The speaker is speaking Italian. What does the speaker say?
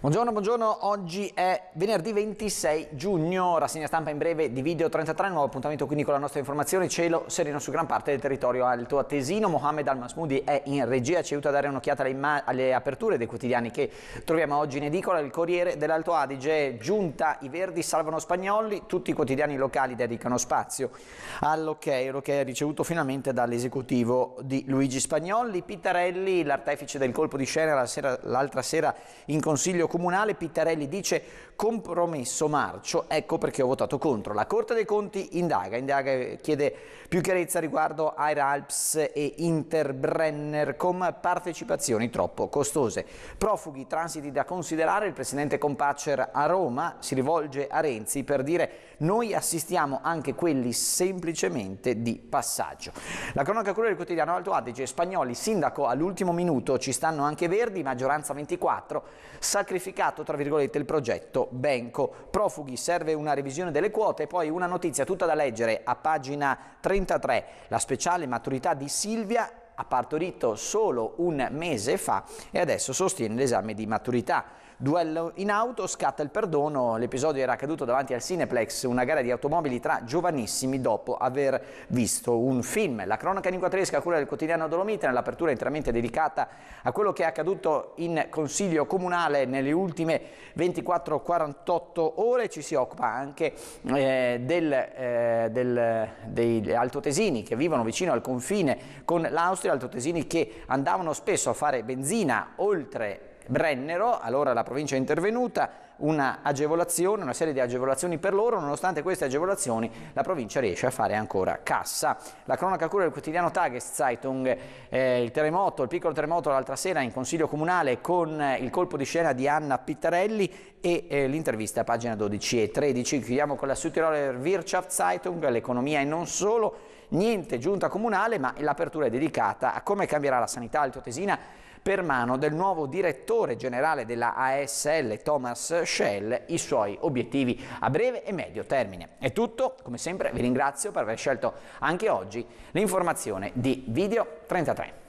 Buongiorno, buongiorno, oggi è venerdì 26 giugno, rassegna stampa in breve di video 33, nuovo appuntamento quindi con la nostra informazione, cielo sereno su gran parte del territorio alto attesino, Mohamed Al-Masmoudi è in regia, ci aiuta a dare un'occhiata alle, alle, aperture dei quotidiani che troviamo oggi in edicola, il Corriere dell'Alto Adige, Giunta, i Verdi salvano spagnoli, tutti i quotidiani locali dedicano spazio all'ok, l'ok è ricevuto finalmente dall'esecutivo di Luigi Spagnoli, Pittarelli, l'artefice del colpo di scena l'altra sera in consiglio comunale Pittarelli dice compromesso marcio, ecco perché ho votato contro. La Corte dei Conti indaga, indaga chiede più chiarezza riguardo Air Alps e Interbrenner con partecipazioni troppo costose. Profughi, transiti da considerare, il presidente Compacer a Roma si rivolge a Renzi per dire noi assistiamo anche quelli semplicemente di passaggio. La cronaca cura del quotidiano Alto Adige, Spagnoli, sindaco all'ultimo minuto, ci stanno anche Verdi, maggioranza 24, sacrificio modificato tra virgolette il progetto Benco. Profughi serve una revisione delle quote e poi una notizia tutta da leggere a pagina 33, la speciale maturità di Silvia ha partorito solo un mese fa e adesso sostiene l'esame di maturità. Duello in auto, scatta il perdono, l'episodio era accaduto davanti al Cineplex, una gara di automobili tra giovanissimi dopo aver visto un film. La cronaca niquatresca a cura del quotidiano Dolomite, nell'apertura interamente dedicata a quello che è accaduto in Consiglio Comunale nelle ultime 24-48 ore, ci si occupa anche eh, del, eh, del, dei altoatesini che vivono vicino al confine con l'Austria, altri altoatesini che andavano spesso a fare benzina oltre Brennero, allora la provincia è intervenuta, una agevolazione, una serie di agevolazioni per loro, nonostante queste agevolazioni la provincia riesce a fare ancora cassa. La cronaca cura del quotidiano Tageszeitung, eh, il terremoto, il piccolo terremoto l'altra sera in consiglio comunale con eh, il colpo di scena di Anna Pittarelli e eh, l'intervista a pagina 12 e 13. Chiudiamo con la Südtiroler Wirtschaftszeitung, l'economia e non solo niente giunta comunale, ma l'apertura è dedicata a come cambierà la sanità altoatesina per mano del nuovo direttore generale della ASL Thomas Schell, i suoi obiettivi a breve e medio termine. È tutto, come sempre vi ringrazio per aver scelto anche oggi l'informazione di Video 33.